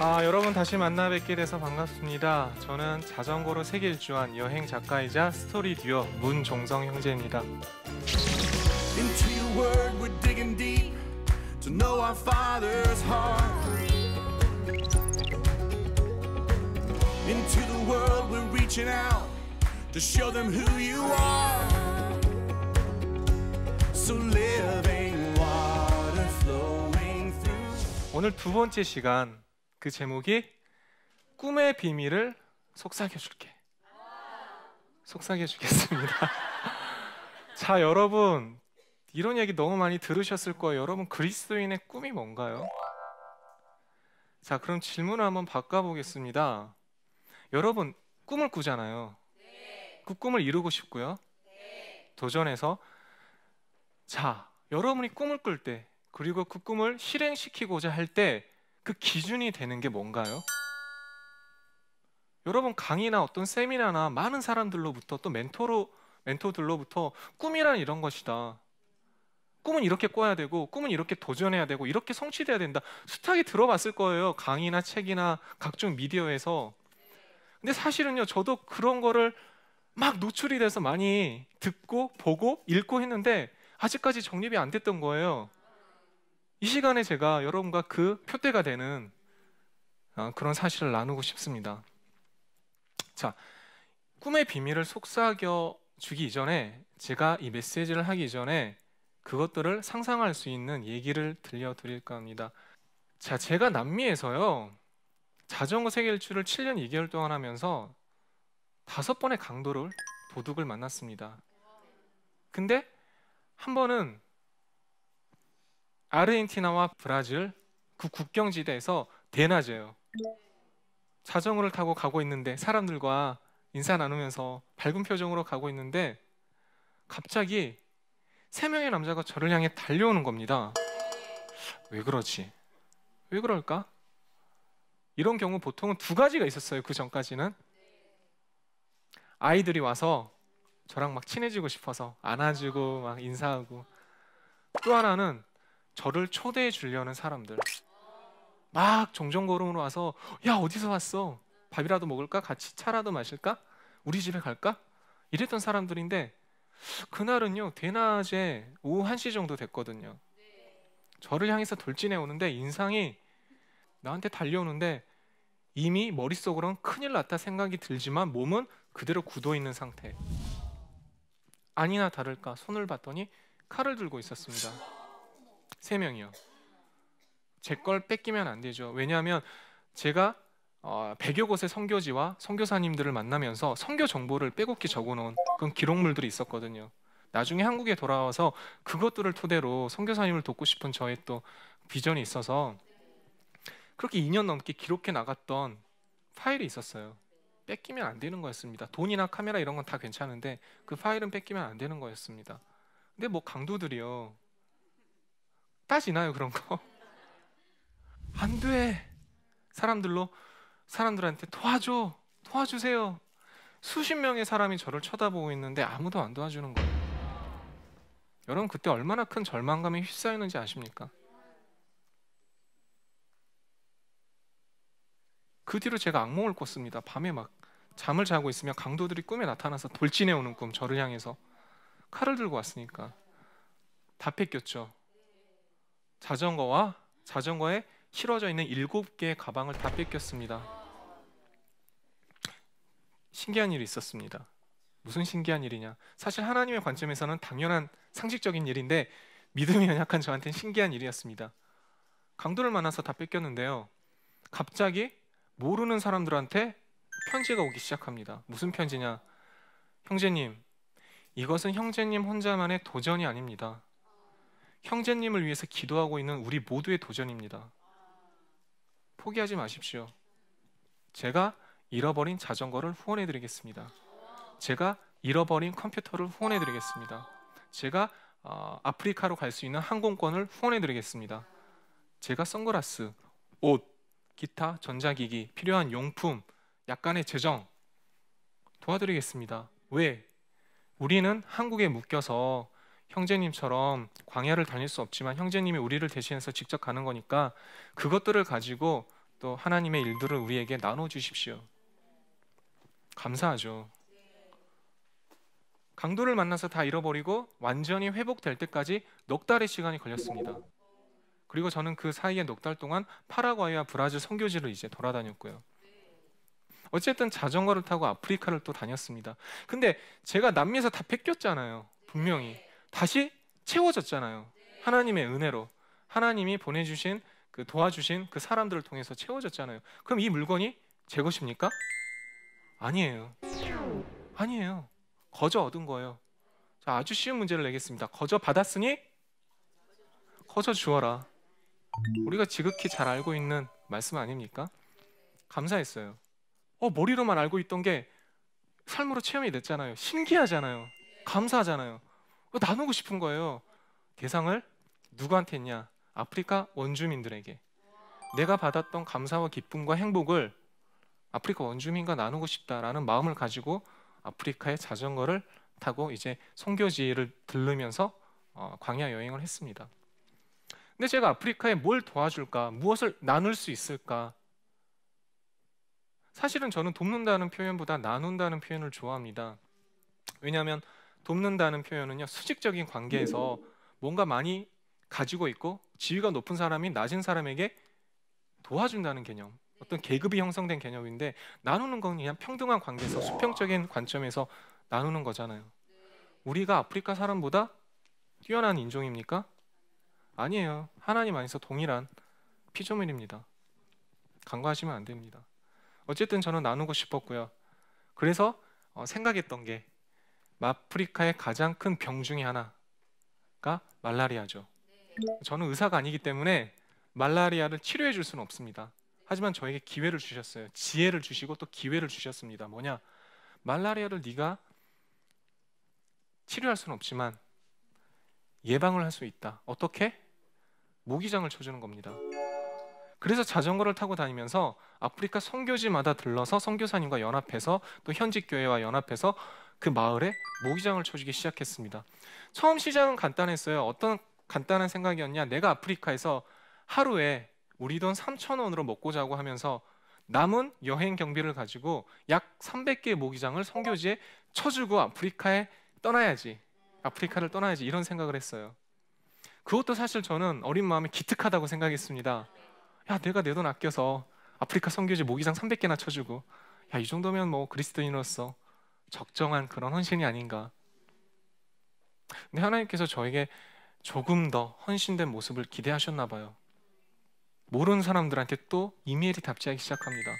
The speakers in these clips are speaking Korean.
아, 여러분 다시 만나 뵙게 돼서 반갑습니다. 저는 자전거로 세계 일주한 여행 작가이자 스토리 듀오 문종성 형제입니다. Into the world we're reaching out to show them who you are. So living water flowing through. 오늘 두 번째 시간 그 제목이 꿈의 비밀을 속삭여 줄게. 속삭여 주겠습니다. 자, 여러분 이런 얘기 너무 많이 들으셨을 거예요. 여러분 그리스도인의 꿈이 뭔가요? 자, 그럼 질문을 한번 바꿔 보겠습니다. 여러분 꿈을 꾸잖아요. 그 꿈을 이루고 싶고요. 도전해서 자, 여러분이 꿈을 꿀 때, 그리고 그 꿈을 실행시키고자 할때 그 기준이 되는 게 뭔가요? 여러분 강의나 어떤 세미나나 많은 사람들로부터 또 멘토로 멘토들로부터 꿈이란 이런 것이다. 꿈은 이렇게 꿔야 되고 꿈은 이렇게 도전해야 되고 이렇게 성취돼야 된다. 수탁이 들어봤을 거예요. 강의나 책이나 각종 미디어에서. 근데 사실은요. 저도 그런 거를 막 노출이 돼서 많이 듣고 보고 읽고 했는데 아직까지 정립이 안 됐던 거예요. 이 시간에 제가 여러분과 그 표대가 되는 어, 그런 사실을 나누고 싶습니다. 자, 꿈의 비밀을 속삭여 주기 이전에 제가 이 메시지를 하기 전에 그것들을 상상할 수 있는 얘기를 들려드릴까 니다 자, 제가 남미에서요 자전거 세계 일주를 7년 2개월 동안 하면서 다섯 번의 강도를 도둑을 만났습니다. 근데 한 번은 아르헨티나와 브라질 그 국경지대에서 대낮이에요. 자전거를 타고 가고 있는데 사람들과 인사 나누면서 밝은 표정으로 가고 있는데 갑자기 세 명의 남자가 저를 향해 달려오는 겁니다. 왜 그러지? 왜 그럴까? 이런 경우 보통은 두 가지가 있었어요. 그 전까지는 아이들이 와서 저랑 막 친해지고 싶어서 안아주고 막 인사하고 또 하나는 저를 초대해 주려는 사람들 막 정정거름으로 와서 야 어디서 왔어 밥이라도 먹을까 같이 차라도 마실까 우리 집에 갈까 이랬던 사람들인데 그날은요 대낮에 오후 1시 정도 됐거든요 저를 향해서 돌진해 오는데 인상이 나한테 달려오는데 이미 머릿속으론 큰일 났다 생각이 들지만 몸은 그대로 굳어 있는 상태 아니나 다를까 손을 봤더니 칼을 들고 있었습니다 세 명이요. 제 걸 뺏기면 안 되죠. 왜냐하면 제가 어, 100여 곳의 선교지와 선교사님들을 만나면서 선교 정보를 빼곡히 적어놓은 그런 기록물들이 있었거든요. 나중에 한국에 돌아와서 그것들을 토대로 선교사님을 돕고 싶은 저의 또 비전이 있어서 그렇게 2년 넘게 기록해 나갔던 파일이 있었어요. 뺏기면 안 되는 거였습니다. 돈이나 카메라 이런 건 다 괜찮은데 그 파일은 뺏기면 안 되는 거였습니다. 근데 뭐 강도들이요. 따지나요 그런 거? 안 돼. 사람들로 사람들한테 도와줘, 도와주세요. 수십 명의 사람이 저를 쳐다보고 있는데 아무도 안 도와주는 거예요. 여러분 그때 얼마나 큰 절망감에 휩싸였는지 아십니까? 그 뒤로 제가 악몽을 꿨습니다. 밤에 막 잠을 자고 있으면 강도들이 꿈에 나타나서 돌진해 오는 꿈, 저를 향해서 칼을 들고 왔으니까 다 뺏겼죠. 자전거와 자전거에 실어져 있는 일곱 개의 가방을 다 뺏겼습니다. 신기한 일이 있었습니다. 무슨 신기한 일이냐? 사실 하나님의 관점에서는 당연한 상식적인 일인데 믿음이 연약한 저한테는 신기한 일이었습니다. 강도를 만나서 다 뺏겼는데요. 갑자기 모르는 사람들한테 편지가 오기 시작합니다. 무슨 편지냐? 형제님, 이것은 형제님 혼자만의 도전이 아닙니다. 형제님을 위해서 기도하고 있는 우리 모두의 도전입니다. 포기하지 마십시오. 제가 잃어버린 자전거를 후원해 드리겠습니다. 제가 잃어버린 컴퓨터를 후원해 드리겠습니다. 제가 어, 아프리카로 갈 수 있는 항공권을 후원해 드리겠습니다. 제가 선글라스, 옷, 기타, 전자기기, 필요한 용품, 약간의 재정 도와드리겠습니다. 왜? 우리는 한국에 묶여서 형제님처럼 광야를 다닐 수 없지만 형제님이 우리를 대신해서 직접 가는 거니까 그것들을 가지고 또 하나님의 일들을 우리에게 나눠 주십시오. 감사하죠. 강도를 만나서 다 잃어버리고 완전히 회복될 때까지 넉 달의 시간이 걸렸습니다. 그리고 저는 그 사이에 넉 달 동안 파라과이와 브라질 선교지를 이제 돌아다녔고요. 어쨌든 자전거를 타고 아프리카를 또 다녔습니다. 근데 제가 남미에서 다 뺏겼잖아요. 분명히. 다시 채워졌잖아요. 하나님의 은혜로 하나님이 보내주신 그 도와주신 그 사람들을 통해서 채워졌잖아요. 그럼 이 물건이 제 것입니까? 아니에요. 아니에요. 거저 얻은 거예요. 자, 아주 쉬운 문제를 내겠습니다. 거저 받았으니 거저 주어라. 우리가 지극히 잘 알고 있는 말씀 아닙니까? 감사했어요. 어, 머리로만 알고 있던 게 삶으로 체험이 됐잖아요. 신기하잖아요. 감사하잖아요. 나누고 싶은 거예요. 대상을 누구한테 했냐? 아프리카 원주민들에게. 내가 받았던 감사와 기쁨과 행복을 아프리카 원주민과 나누고 싶다라는 마음을 가지고 아프리카의 자전거를 타고 이제 선교지를 들르면서 어, 광야 여행을 했습니다. 근데 제가 아프리카에 뭘 도와줄까? 무엇을 나눌 수 있을까? 사실은 저는 돕는다는 표현보다 나눈다는 표현을 좋아합니다. 왜냐하면 돕는다는 표현은요 수직적인 관계에서 뭔가 많이 가지고 있고 지위가 높은 사람이 낮은 사람에게 도와준다는 개념 어떤 계급이 형성된 개념인데 나누는 건 그냥 평등한 관계에서 수평적인 관점에서 나누는 거잖아요 우리가 아프리카 사람보다 뛰어난 인종입니까? 아니에요 하나님 안에서 동일한 피조물입니다 간과하시면 안 됩니다 어쨌든 저는 나누고 싶었고요 그래서 어, 생각했던 게 아프리카의 가장 큰 병 중의 하나가 말라리아죠. 저는 의사가 아니기 때문에 말라리아를 치료해 줄 수는 없습니다. 하지만 저에게 기회를 주셨어요. 지혜를 주시고 또 기회를 주셨습니다. 뭐냐? 말라리아를 네가 치료할 수는 없지만 예방을 할 수 있다. 어떻게? 모기장을 쳐주는 겁니다. 그래서 자전거를 타고 다니면서 아프리카 선교지마다 들러서 선교사님과 연합해서 또 현지 교회와 연합해서 그 마을에 모기장을 쳐주기 시작했습니다. 처음 시작은 간단했어요. 어떤 간단한 생각이었냐? 내가 아프리카에서 하루에 우리 돈 3천 원으로 먹고 자고 하면서 남은 여행 경비를 가지고 약 300개의 모기장을 선교지에 쳐주고 아프리카에 떠나야지. 아프리카를 떠나야지 이런 생각을 했어요. 그것도 사실 저는 어린 마음에 기특하다고 생각했습니다. 야, 내가 내 돈 아껴서 아프리카 선교지 모기장 300개나 쳐주고 야, 이 정도면 뭐 그리스도인으로서 적정한 그런 헌신이 아닌가. 근데 하나님께서 저에게 조금 더 헌신된 모습을 기대하셨나 봐요. 모르는 사람들한테 또 이메일이 답지하기 시작합니다.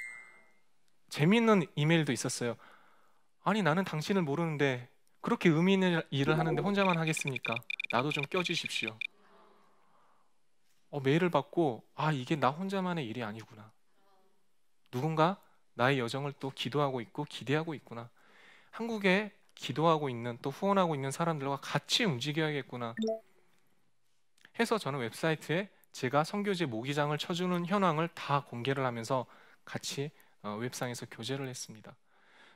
재미있는 이메일도 있었어요. 아니 나는 당신을 모르는데 그렇게 의미 있는 일을 하는데 혼자만 하겠습니까? 나도 좀 껴주십시오. 어, 메일을 받고 아 이게 나 혼자만의 일이 아니구나. 누군가 나의 여정을 또 기도하고 있고 기대하고 있구나. 한국에 기도하고 있는 또 후원하고 있는 사람들과 같이 움직여야겠구나 해서 저는 웹사이트에 제가 선교제 모기장을 쳐주는 현황을 다 공개를 하면서 같이 어, 웹상에서 교제를 했습니다.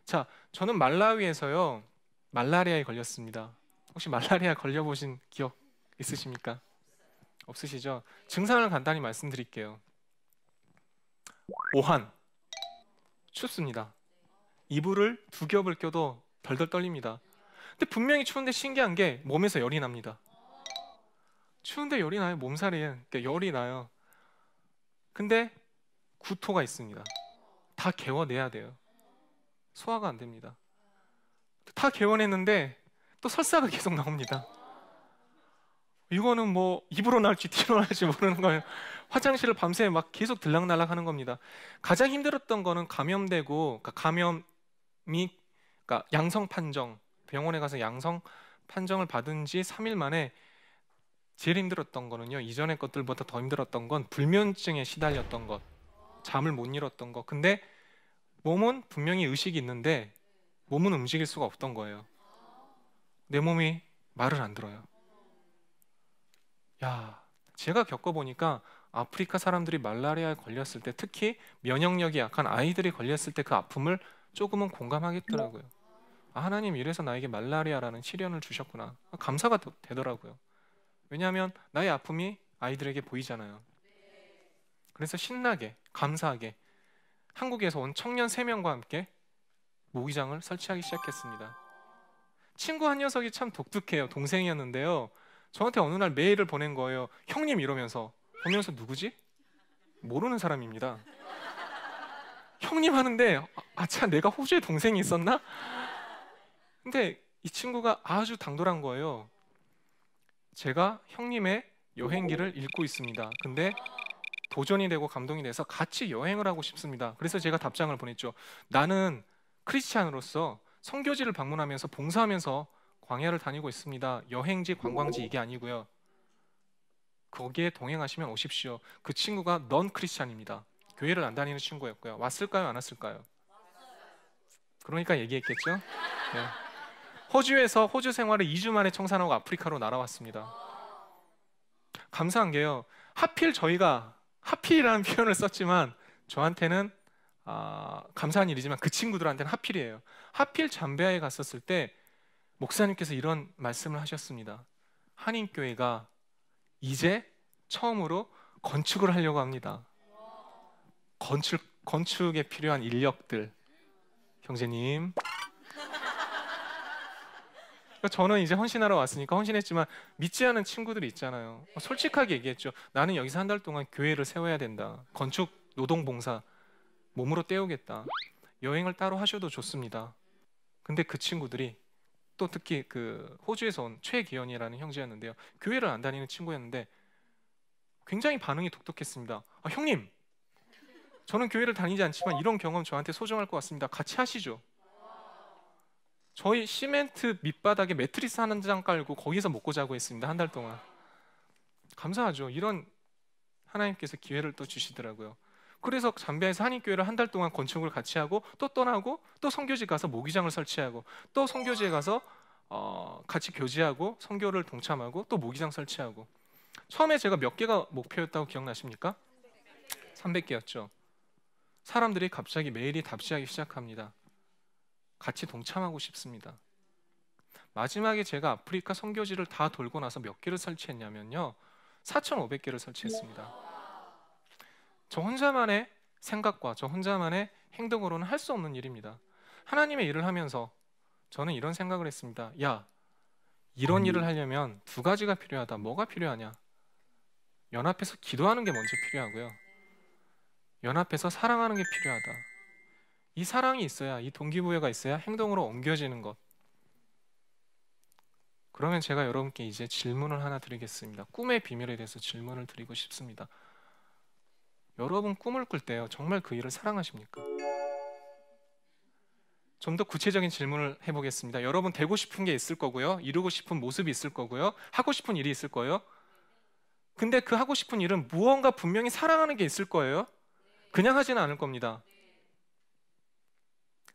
자, 저는 말라위에서요 말라리아에 걸렸습니다. 혹시 말라리아 걸려보신 기억 있으십니까? 없으시죠? 증상을 간단히 말씀드릴게요. 오한, 춥습니다. 이불을 두 겹을 껴도 덜덜 떨립니다. 근데 분명히 추운데 신기한 게 몸에서 열이 납니다. 추운데 열이 나요. 몸살이 그러니까 열이 나요. 근데 구토가 있습니다. 다 개워내야 돼요. 소화가 안 됩니다. 다 개워냈는데 또 설사가 계속 나옵니다. 이거는 뭐 입으로 날지 뒤로 날지 모르는 거예요. 화장실을 밤새 막 계속 들락날락 하는 겁니다. 가장 힘들었던 거는 감염되고 그러니까 감염 그러니까 양성 판정 병원에 가서 양성 판정을 받은 지 3일 만에 제일 힘들었던 거는요 이전의 것들보다 더 힘들었던 건 불면증에 시달렸던 것 잠을 못 잃었던 것 근데 몸은 분명히 의식이 있는데 몸은 움직일 수가 없던 거예요 내 몸이 말을 안 들어요 야 제가 겪어보니까 아프리카 사람들이 말라리아에 걸렸을 때 특히 면역력이 약한 아이들이 걸렸을 때 그 아픔을 조금은 공감하겠더라고요. 아, 하나님 이래서 나에게 말라리아라는 시련을 주셨구나. 아, 감사가 되더라고요. 왜냐하면 나의 아픔이 아이들에게 보이잖아요. 그래서 신나게 감사하게 한국에서 온 청년 3명과 함께 모기장을 설치하기 시작했습니다. 친구 한 녀석이 참 독특해요. 동생이었는데요. 저한테 어느 날 메일을 보낸 거예요. 형님 이러면서 보면서 누구지? 모르는 사람입니다. 형님 하는데 아 참 내가 호주에 동생이 있었나? 근데 이 친구가 아주 당돌한 거예요. 제가 형님의 여행기를 읽고 있습니다. 근데 도전이 되고 감동이 돼서 같이 여행을 하고 싶습니다. 그래서 제가 답장을 보냈죠. 나는 크리스찬으로서 성교지를 방문하면서 봉사하면서 광야를 다니고 있습니다. 여행지, 관광지 이게 아니고요. 거기에 동행하시면 오십시오. 그 친구가 넌 크리스찬입니다. 교회를 안 다니는 친구였고요. 왔을까요? 안 왔을까요? 그러니까 얘기했겠죠. 네. 호주에서 호주 생활을 2주 만에 청산하고 아프리카로 날아왔습니다. 감사한 게요. 하필 저희가 하필이라는 표현을 썼지만 저한테는 아, 감사한 일이지만 그 친구들한테는 하필이에요. 하필 잠베아에 갔었을 때 목사님께서 이런 말씀을 하셨습니다. 한인교회가 이제 처음으로 건축을 하려고 합니다. 건축 건축에 필요한 인력들 형제님 그러니까 저는 이제 헌신하러 왔으니까 헌신했지만 믿지 않은 친구들이 있잖아요. 솔직하게 얘기했죠. 나는 여기서 한 달 동안 교회를 세워야 된다. 건축 노동봉사 몸으로 때우겠다. 여행을 따로 하셔도 좋습니다. 근데 그 친구들이 또 특히 그 호주에서 온 최기현이라는 형제였는데요. 교회를 안 다니는 친구였는데 굉장히 반응이 독특했습니다. 아, 형님 저는 교회를 다니지 않지만 이런 경험 저한테 소중할 것 같습니다. 같이 하시죠. 저희 시멘트 밑바닥에 매트리스 한 장 깔고 거기서 먹고 자고 했습니다. 한 달 동안. 감사하죠. 이런 하나님께서 기회를 또 주시더라고요. 그래서 잠비아에서 한인교회를 한 달 동안 건축을 같이 하고 또 떠나고 또성교지 가서 모기장을 설치하고 또성교지에 가서 어, 같이 교제하고 성교를 동참하고 또 모기장 설치하고 처음에 제가 몇 개가 목표였다고 기억나십니까? 300개였죠. 사람들이 갑자기 메일이 답시하기 시작합니다. 같이 동참하고 싶습니다. 마지막에 제가 아프리카 선교지를 다 돌고 나서 몇 개를 설치했냐면요. 4,500개를 설치했습니다. 저 혼자만의 생각과 저 혼자만의 행동으로는 할 수 없는 일입니다. 하나님의 일을 하면서 저는 이런 생각을 했습니다. 야, 이런 일을 하려면 두 가지가 필요하다. 뭐가 필요하냐? 연합해서 기도하는 게 먼저 필요하고요. 연합해서 사랑하는 게 필요하다. 이 사랑이 있어야 이 동기부여가 있어야 행동으로 옮겨지는 것. 그러면 제가 여러분께 이제 질문을 하나 드리겠습니다. 꿈의 비밀에 대해서 질문을 드리고 싶습니다. 여러분 꿈을 꿀 때요. 정말 그 일을 사랑하십니까? 좀 더 구체적인 질문을 해보겠습니다. 여러분 되고 싶은 게 있을 거고요. 이루고 싶은 모습이 있을 거고요. 하고 싶은 일이 있을 거예요. 근데 그 하고 싶은 일은 무언가 분명히 사랑하는 게 있을 거예요. 그냥 하지는 않을 겁니다.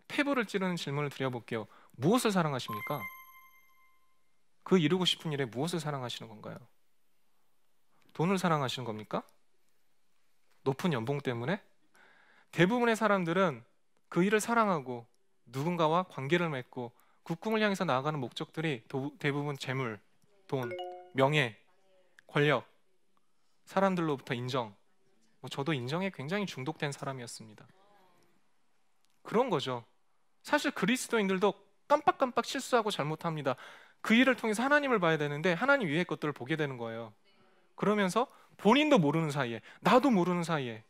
폐부를 찌르는 질문을 드려볼게요. 무엇을 사랑하십니까? 그 이루고 싶은 일에 무엇을 사랑하시는 건가요? 돈을 사랑하시는 겁니까? 높은 연봉 때문에? 대부분의 사람들은 그 일을 사랑하고 누군가와 관계를 맺고 국궁을 향해서 나아가는 목적들이 도, 대부분 재물, 돈, 명예, 권력, 사람들로부터 인정, 뭐 저도 인정에 굉장히 중독된 사람이었습니다. 그런 거죠. 사실 그리스도인들도 깜빡깜빡 실수하고 잘못합니다. 그 일을 통해서 하나님을 봐야 되는데 하나님 위의 것들을 보게 되는 거예요. 그러면서 본인도 모르는 사이에 나도 모르는 사이에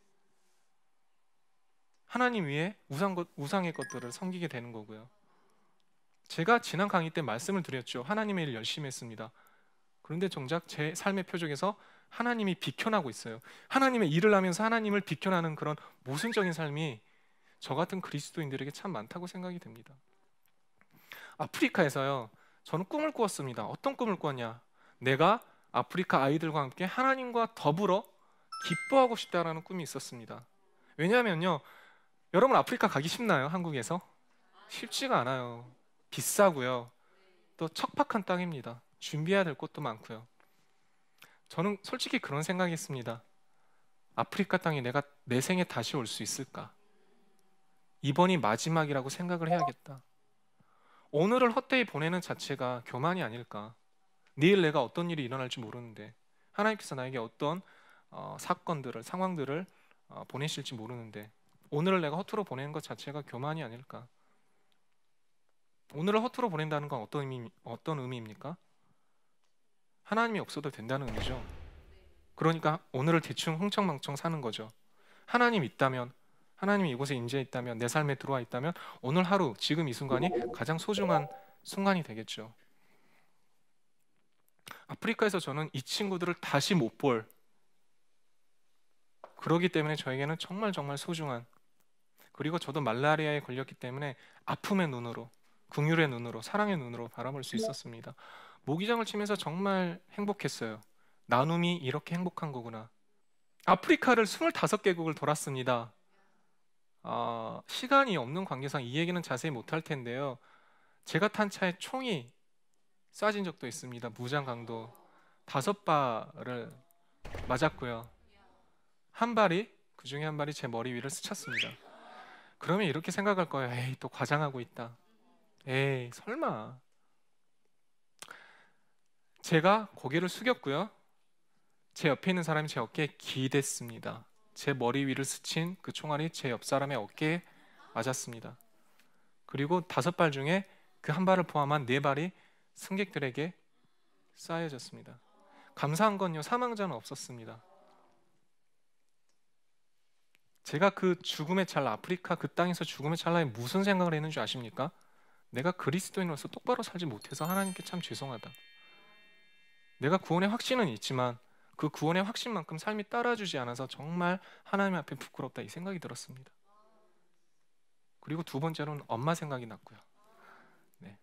하나님 위에 우상, 우상의 것들을 섬기게 되는 거고요. 제가 지난 강의 때 말씀을 드렸죠. 하나님의 일 열심히 했습니다. 그런데 정작 제 삶의 표적에서 하나님이 비켜나고 있어요. 하나님의 일을 하면서 하나님을 비켜나는 그런 모순적인 삶이 저 같은 그리스도인들에게 참 많다고 생각이 됩니다. 아프리카에서요. 저는 꿈을 꾸었습니다. 어떤 꿈을 꾸었냐? 내가 아프리카 아이들과 함께 하나님과 더불어 기뻐하고 싶다라는 꿈이 있었습니다. 왜냐하면요. 여러분 아프리카 가기 쉽나요? 한국에서? 쉽지가 않아요. 비싸고요. 또 척박한 땅입니다. 준비해야 될 것도 많고요. 저는 솔직히 그런 생각이있습니다 아프리카 땅에 내가 내 생에 다시 올 수 있을까? 이번이 마지막이라고 생각을 해야겠다. 오늘을 헛되이 보내는 자체가 교만이 아닐까? 내일 내가 어떤 일이 일어날지 모르는데 하나님께서 나에게 어떤 어, 사건들을 상황들을 어, 보내실지 모르는데 오늘을 내가 허투루 보내는 것 자체가 교만이 아닐까? 오늘을 허투루 보낸다는 건 어떤 의미 어떤 의미입니까? 하나님이 없어도 된다는 의미죠. 그러니까 오늘을 대충 흥청망청 사는 거죠. 하나님 있다면 하나님이 이곳에 임재 있다면 내 삶에 들어와 있다면 오늘 하루 지금 이 순간이 가장 소중한 순간이 되겠죠. 아프리카에서 저는 이 친구들을 다시 못 볼 그러기 때문에 저에게는 정말 정말 소중한 그리고 저도 말라리아에 걸렸기 때문에 아픔의 눈으로 긍휼의 눈으로 사랑의 눈으로 바라볼 수 있었습니다. 모기장을 치면서 정말 행복했어요. 나눔이 이렇게 행복한 거구나. 아프리카를 25개국을 돌았습니다. 어, 시간이 없는 관계상 이 얘기는 자세히 못할 텐데요. 제가 탄 차에 총이 쏴진 적도 있습니다. 무장 강도 다섯 발을 맞았고요. 한 발이 그 중에 한 발이 제 머리 위를 스쳤습니다. 그러면 이렇게 생각할 거예요. 에이 또 과장하고 있다. 에이 설마 제가 고개를 숙였고요. 제 옆에 있는 사람이 제 어깨에 기댔습니다. 제 머리 위를 스친 그 총알이 제 옆 사람의 어깨에 맞았습니다. 그리고 다섯 발 중에 그 한 발을 포함한 네 발이 승객들에게 쌓여졌습니다. 감사한 건요 사망자는 없었습니다. 제가 그 죽음의 찰나 아프리카 그 땅에서 죽음의 찰나에 무슨 생각을 했는지 아십니까? 내가 그리스도인으로서 똑바로 살지 못해서 하나님께 참 죄송하다. 내가 구원의 확신은 있지만 그 구원의 확신만큼 삶이 따라주지 않아서 정말 하나님 앞에 부끄럽다 이 생각이 들었습니다. 그리고 두 번째로는 엄마 생각이 났고요. 네.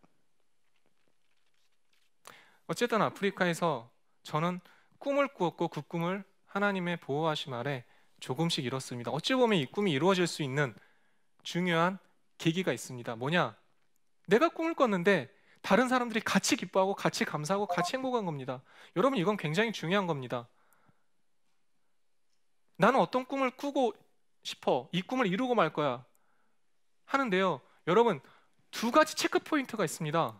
어쨌든 아프리카에서 저는 꿈을 꾸었고 그 꿈을 하나님의 보호하심 아래 조금씩 이뤘습니다. 어찌 보면 이 꿈이 이루어질 수 있는 중요한 계기가 있습니다. 뭐냐? 내가 꿈을 꿨는데 다른 사람들이 같이 기뻐하고 같이 감사하고 같이 행복한 겁니다. 여러분 이건 굉장히 중요한 겁니다. 나는 어떤 꿈을 꾸고 싶어. 이 꿈을 이루고 말 거야. 하는데요. 여러분 두 가지 체크 포인트가 있습니다.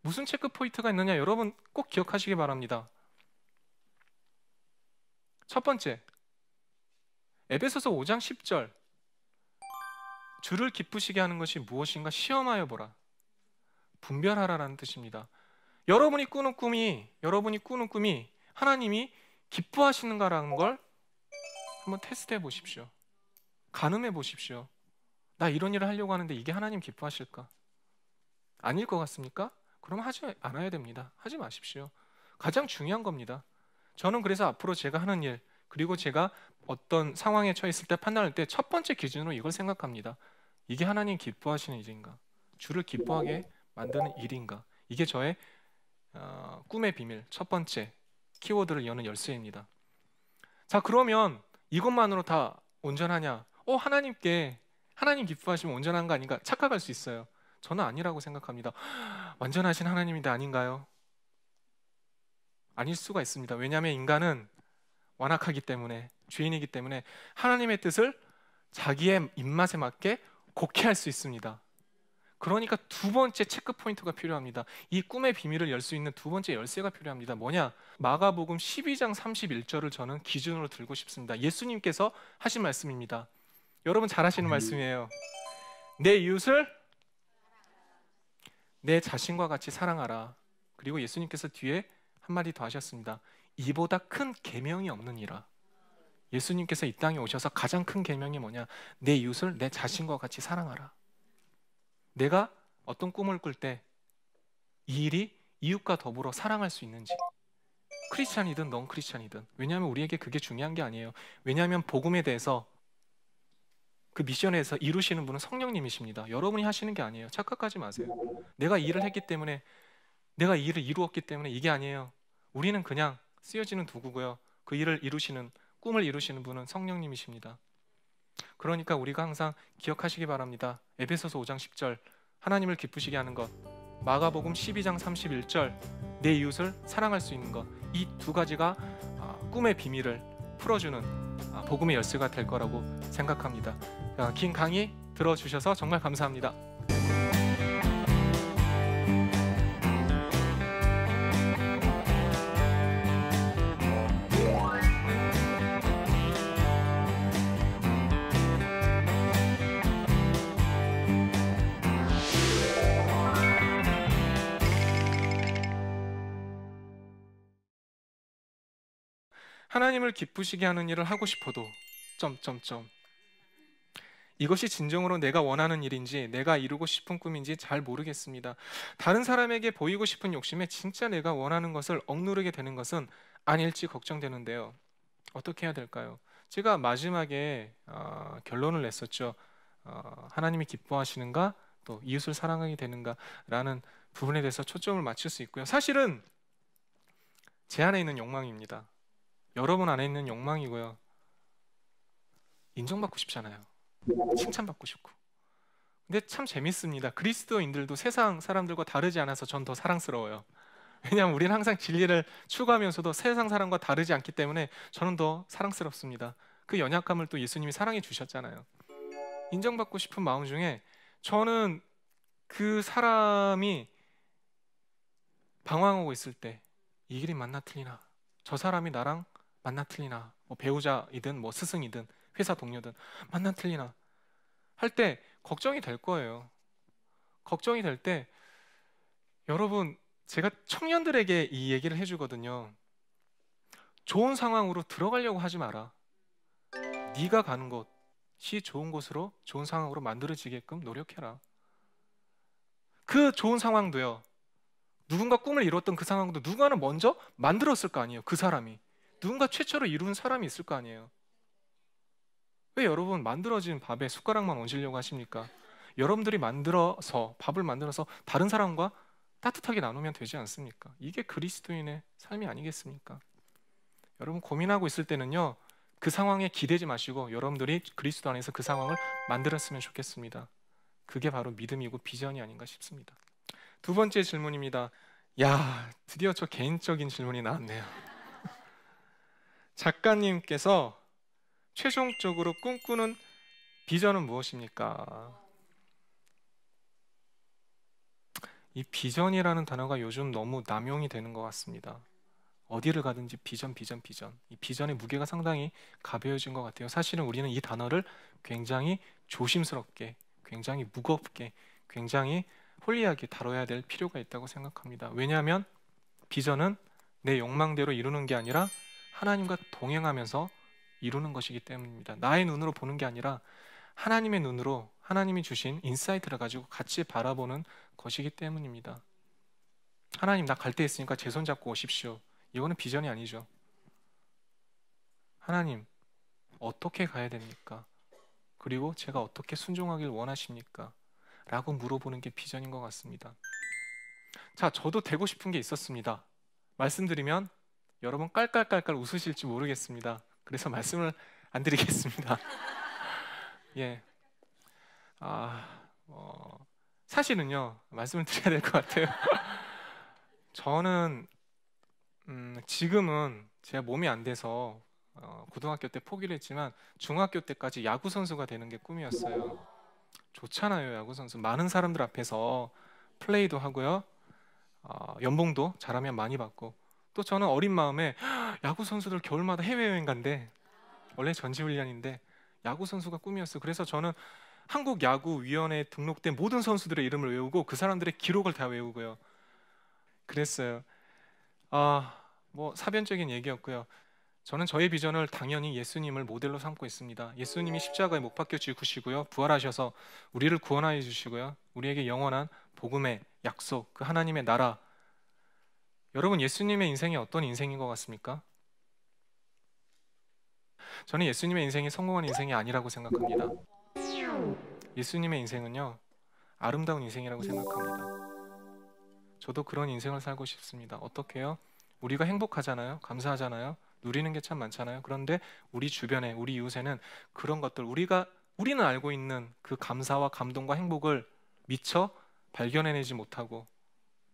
무슨 체크 포인트가 있느냐 여러분 꼭 기억하시기 바랍니다. 첫 번째. 에베소서 5장 10절. 주를 기쁘시게 하는 것이 무엇인가 시험하여 보라. 분별하라라는 뜻입니다. 여러분이 꾸는 꿈이 여러분이 꾸는 꿈이 하나님이 기뻐하시는가라는 걸 한번 테스트해 보십시오. 가늠해 보십시오. 나 이런 일을 하려고 하는데 이게 하나님 기뻐하실까? 아닐 것 같습니까? 그럼 하지 않아야 됩니다. 하지 마십시오. 가장 중요한 겁니다. 저는 그래서 앞으로 제가 하는 일 그리고 제가 어떤 상황에 처했을 때 판단할 때 첫 번째 기준으로 이걸 생각합니다. 이게 하나님 기뻐하시는 일인가? 주를 기뻐하게 만드는 일인가? 이게 저의 어, 꿈의 비밀 첫 번째 키워드를 여는 열쇠입니다. 자 그러면 이것만으로 다 온전하냐? 어 하나님께 하나님 기뻐하시면 온전한 거 아닌가 착각할 수 있어요. 저는 아니라고 생각합니다. 완전하신 하나님인데 아닌가요? 아닐 수가 있습니다. 왜냐하면 인간은 완악하기 때문에 죄인이기 때문에 하나님의 뜻을 자기의 입맛에 맞게 곡해할 수 있습니다. 그러니까 두 번째 체크 포인트가 필요합니다. 이 꿈의 비밀을 열 수 있는 두 번째 열쇠가 필요합니다. 뭐냐? 마가복음 12장 31절을 저는 기준으로 들고 싶습니다. 예수님께서 하신 말씀입니다. 여러분 잘아시는 말씀이에요. 내 이웃을 내 자신과 같이 사랑하라. 그리고 예수님께서 뒤에 한 마디 더 하셨습니다. 이보다 큰 계명이 없느니라. 예수님께서 이 땅에 오셔서 가장 큰 계명이 뭐냐? 내 이웃을 내 자신과 같이 사랑하라. 내가 어떤 꿈을 꿀 때 이 일이 이웃과 더불어 사랑할 수 있는지 크리스찬이든 넌 크리스찬이든 왜냐하면 우리에게 그게 중요한 게 아니에요 왜냐하면 복음에 대해서 그 미션에서 이루시는 분은 성령님이십니다 여러분이 하시는 게 아니에요 착각하지 마세요 내가 일을 했기 때문에 내가 일을 이루었기 때문에 이게 아니에요 우리는 그냥 쓰여지는 도구고요 그 일을 이루시는 꿈을 이루시는 분은 성령님이십니다 그러니까 우리가 항상 기억하시기 바랍니다. 에베소서 5장 10절 하나님을 기쁘시게 하는 것 마가복음 12장 31절 내 이웃을 사랑할 수 있는 것이 두 가지가 아, 꿈의 비밀을 풀어주는 아, 복음의 열쇠가 될 거라고 생각합니다. 긴 강의 들어주셔서 정말 감사합니다. 하나님을 기쁘시게 하는 일을 하고 싶어도 점점점 이것이 진정으로 내가 원하는 일인지 내가 이루고 싶은 꿈인지 잘 모르겠습니다. 다른 사람에게 보이고 싶은 욕심에 진짜 내가 원하는 것을 억누르게 되는 것은 아닐지 걱정되는데요. 어떻게 해야 될까요? 제가 마지막에 어, 결론을 냈었죠. 어, 하나님이 기뻐하시는가 또 이웃을 사랑하게 되는가라는 부분에 대해서 초점을 맞출 수 있고요. 사실은 제 안에 있는 욕망입니다. 여러분 안에 있는 욕망이고요. 인정받고 싶잖아요. 칭찬받고 싶고. 근데 참 재밌습니다. 그리스도인들도 세상 사람들과 다르지 않아서 전 더 사랑스러워요. 왜냐하면 우리는 항상 진리를 추구하면서도 세상 사람과 다르지 않기 때문에 저는 더 사랑스럽습니다. 그 연약함을 또 예수님이 사랑해 주셨잖아요. 인정받고 싶은 마음 중에 저는 그 사람이 방황하고 있을 때 이 길이 맞나 틀리나 저 사람이 나랑 만나 틀리나 뭐 배우자이든 뭐 스승이든 회사 동료든 만나 틀리나 할 때 걱정이 될 거예요. 걱정이 될 때 여러분 제가 청년들에게 이 얘기를 해주거든요. 좋은 상황으로 들어가려고 하지 마라. 네가 가는 곳이 좋은 곳으로 좋은 상황으로 만들어지게끔 노력해라. 그 좋은 상황도요. 누군가 꿈을 이뤘던 그 상황도 누군가는 먼저 만들었을 거 아니에요. 그 사람이. 누군가 최초로 이룬 사람이 있을 거 아니에요. 왜 여러분 만들어진 밥에 숟가락만 얹으려고 하십니까? 여러분들이 만들어서 밥을 만들어서 다른 사람과 따뜻하게 나누면 되지 않습니까? 이게 그리스도인의 삶이 아니겠습니까? 여러분 고민하고 있을 때는요. 그 상황에 기대지 마시고 여러분들이 그리스도 안에서 그 상황을 만들었으면 좋겠습니다. 그게 바로 믿음이고 비전이 아닌가 싶습니다. 두 번째 질문입니다. 야, 드디어 저 개인적인 질문이 나왔네요. 작가님께서 최종적으로 꿈꾸는 비전은 무엇입니까? 이 비전이라는 단어가 요즘 너무 남용이 되는 것 같습니다. 어디를 가든지 비전, 비전, 비전. 이 비전의 무게가 상당히 가벼워진 것 같아요. 사실은 우리는 이 단어를 굉장히 조심스럽게, 굉장히 무겁게, 굉장히 홀리하게 다뤄야 될 필요가 있다고 생각합니다. 왜냐하면 비전은 내 욕망대로 이루는 게 아니라 하나님과 동행하면서 이루는 것이기 때문입니다. 나의 눈으로 보는 게 아니라 하나님의 눈으로 하나님이 주신 인사이트를 가지고 같이 바라보는 것이기 때문입니다. 하나님 나갈데 있으니까 제 손 잡고 오십시오. 이거는 비전이 아니죠. 하나님 어떻게 가야 됩니까? 그리고 제가 어떻게 순종하길 원하십니까? 라고 물어보는 게 비전인 것 같습니다. 자, 저도 되고 싶은 게 있었습니다. 말씀드리면 여러분 깔깔깔깔 웃으실지 모르겠습니다. 그래서 말씀을 안 드리겠습니다. 예. 아, 어, 사실은요, 말씀을 드려야 될 것 같아요. 저는 음, 지금은 제 몸이 안 돼서 어, 고등학교 때 포기를 했지만 중학교 때까지 야구 선수가 되는 게 꿈이었어요. 좋잖아요, 야구 선수. 많은 사람들 앞에서 플레이도 하고요, 어, 연봉도 잘하면 많이 받고 또 저는 어린 마음에 야구 선수들 겨울마다 해외여행 간대. 원래 전지훈련인데 야구 선수가 꿈이었어. 그래서 저는 한국 야구 위원회에 등록된 모든 선수들의 이름을 외우고 그 사람들의 기록을 다 외우고요. 그랬어요. 아, 뭐 사변적인 얘기였고요. 저는 저의 비전을 당연히 예수님을 모델로 삼고 있습니다. 예수님이 십자가에 못 박혀 죽으시고요. 부활하셔서 우리를 구원하여 주시고요. 우리에게 영원한 복음의 약속, 그 하나님의 나라 여러분 예수님의 인생이 어떤 인생인 것 같습니까? 저는 예수님의 인생이 성공한 인생이 아니라고 생각합니다. 예수님의 인생은요 아름다운 인생이라고 생각합니다. 저도 그런 인생을 살고 싶습니다. 어떻게요? 우리가 행복하잖아요, 감사하잖아요, 누리는 게 참 많잖아요. 그런데 우리 주변에 우리 이웃에는 그런 것들 우리가 우리는 알고 있는 그 감사와 감동과 행복을 미처 발견해내지 못하고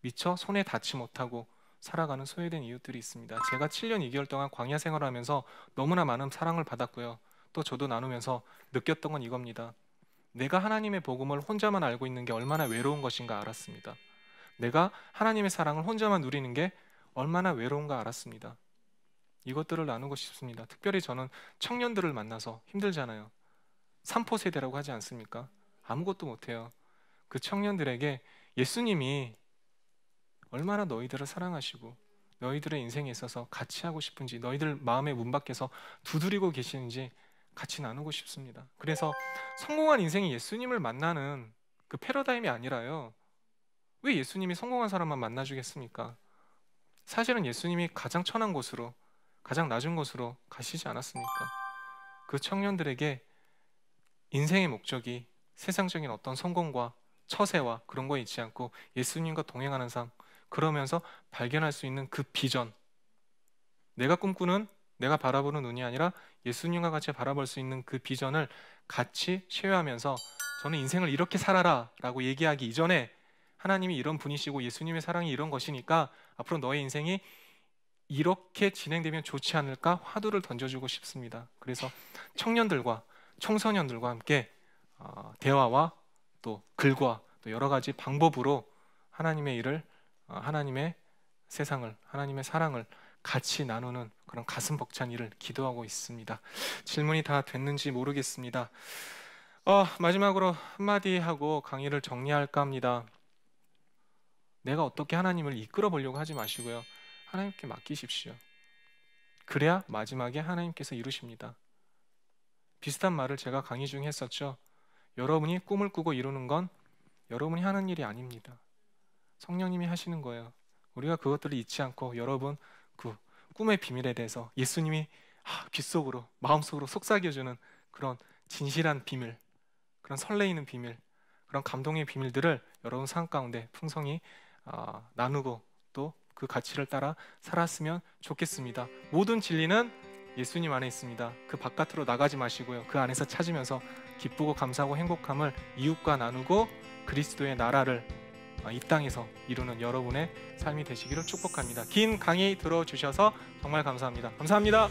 미처 손에 닿지 못하고 살아가는 소외된 이웃들이 있습니다. 제가 7년 2개월 동안 광야 생활 하면서 너무나 많은 사랑을 받았고요. 또 저도 나누면서 느꼈던 건 이겁니다. 내가 하나님의 복음을 혼자만 알고 있는 게 얼마나 외로운 것인가 알았습니다. 내가 하나님의 사랑을 혼자만 누리는 게 얼마나 외로운가 알았습니다. 이것들을 나누고 싶습니다. 특별히 저는 청년들을 만나서 힘들잖아요. 삼포 세대라고 하지 않습니까? 아무것도 못해요. 그 청년들에게 예수님이 얼마나 너희들을 사랑하시고 너희들의 인생에 있어서 같이 하고 싶은지 너희들 마음의 문 밖에서 두드리고 계시는지 같이 나누고 싶습니다. 그래서 성공한 인생이 예수님을 만나는 그 패러다임이 아니라요. 왜 예수님이 성공한 사람만 만나주겠습니까? 사실은 예수님이 가장 천한 곳으로 가장 낮은 곳으로 가시지 않았습니까? 그 청년들에게 인생의 목적이 세상적인 어떤 성공과 처세와 그런 거에 있지 않고 예수님과 동행하는 삶, 그러면서 발견할 수 있는 그 비전. 내가 꿈꾸는 내가 바라보는 눈이 아니라 예수님과 같이 바라볼 수 있는 그 비전을 같이 쉐어하면서 저는 인생을 이렇게 살아라라고 얘기하기 이전에 하나님이 이런 분이시고 예수님의 사랑이 이런 것이니까 앞으로 너의 인생이 이렇게 진행되면 좋지 않을까 화두를 던져주고 싶습니다. 그래서 청년들과 청소년들과 함께 어, 대화와 또 글과 또 여러 가지 방법으로 하나님의 일을 어, 하나님의 세상을 하나님의 사랑을 같이 나누는 그런 가슴 벅찬 일을 기도하고 있습니다. 질문이 다 됐는지 모르겠습니다. 어, 마지막으로 한마디 하고 강의를 정리할까 합니다. 내가 어떻게 하나님을 이끌어 보려고 하지 마시고요. 하나님께 맡기십시오. 그래야 마지막에 하나님께서 이루십니다. 비슷한 말을 제가 강의 중에 했었죠. 여러분이 꿈을 꾸고 이루는 건 여러분이 하는 일이 아닙니다. 성령님이 하시는 거예요. 우리가 그것들을 잊지 않고 여러분 그 꿈의 비밀에 대해서 예수님이 아, 귓속으로 마음속으로 속삭여주는 그런 진실한 비밀, 그런 설레이는 비밀, 그런 감동의 비밀들을 여러분 삶 가운데 풍성히 어, 나누고 또 그 가치를 따라 살았으면 좋겠습니다. 모든 진리는 예수님 안에 있습니다. 그 바깥으로 나가지 마시고요. 그 안에서 찾으면서 기쁘고 감사하고 행복함을 이웃과 나누고 그리스도의 나라를 어, 이 땅에서 이루는 여러분의 삶이 되시기를 축복합니다. 긴 강의 들어주셔서 정말 감사합니다. 감사합니다.